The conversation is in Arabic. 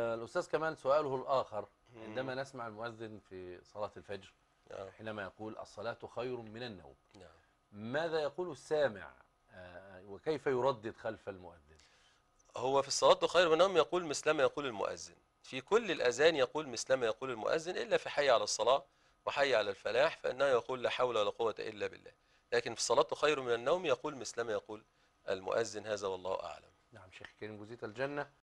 الأستاذ كمال سؤاله الآخر عندما نسمع المؤذن في صلاة الفجر نعم. حينما يقول الصلاة خير من النوم نعم. ماذا يقول السامع آه، وكيف يردد خلف المؤذن هو في الصلاة خير من النوم يقول مثلما يقول المؤذن في كل الأذان يقول مثلما يقول المؤذن إلا في حي على الصلاة وحي على الفلاح فإنه يقول لا حول ولا قوة إلا بالله لكن في الصلاة خير من النوم يقول مثلما يقول المؤذن هذا والله أعلم نعم شيخ كريم جزيت الجنة